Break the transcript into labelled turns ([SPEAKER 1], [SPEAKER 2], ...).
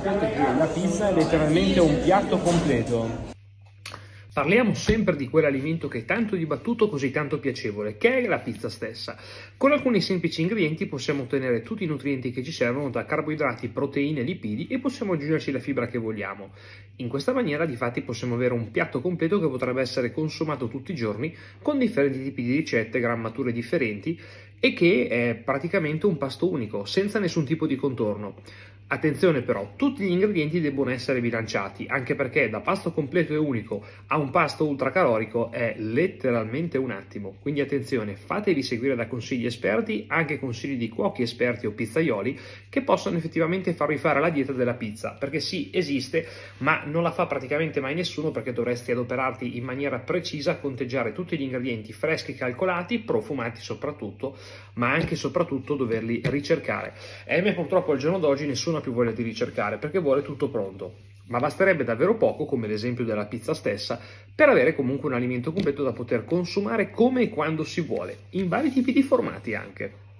[SPEAKER 1] sapete che la pizza è letteralmente un piatto completo. Parliamo sempre di quell'alimento che è tanto dibattuto, così tanto piacevole, che è la pizza stessa. Con alcuni semplici ingredienti possiamo ottenere tutti i nutrienti che ci servono da carboidrati, proteine, lipidi e possiamo aggiungerci la fibra che vogliamo. In questa maniera, difatti, possiamo avere un piatto completo che potrebbe essere consumato tutti i giorni con differenti tipi di ricette, grammature differenti e che è praticamente un pasto unico, senza nessun tipo di contorno. Attenzione però, tutti gli ingredienti debbono essere bilanciati, anche perché da pasto completo e unico a un pasto ultracalorico è letteralmente un attimo. Quindi attenzione, fatevi seguire da consigli esperti, anche consigli di cuochi esperti o pizzaioli, che possono effettivamente farvi fare la dieta della pizza, perché sì, esiste, ma non la fa praticamente mai nessuno perché dovresti adoperarti in maniera precisa a conteggiare tutti gli ingredienti freschi calcolati, profumati soprattutto, ma anche e soprattutto doverli ricercare. me purtroppo al giorno d'oggi nessuno più voglia di ricercare perché vuole tutto pronto. Ma basterebbe davvero poco, come l'esempio della pizza stessa, per avere comunque un alimento completo da poter consumare come e quando si vuole, in vari tipi di formati anche.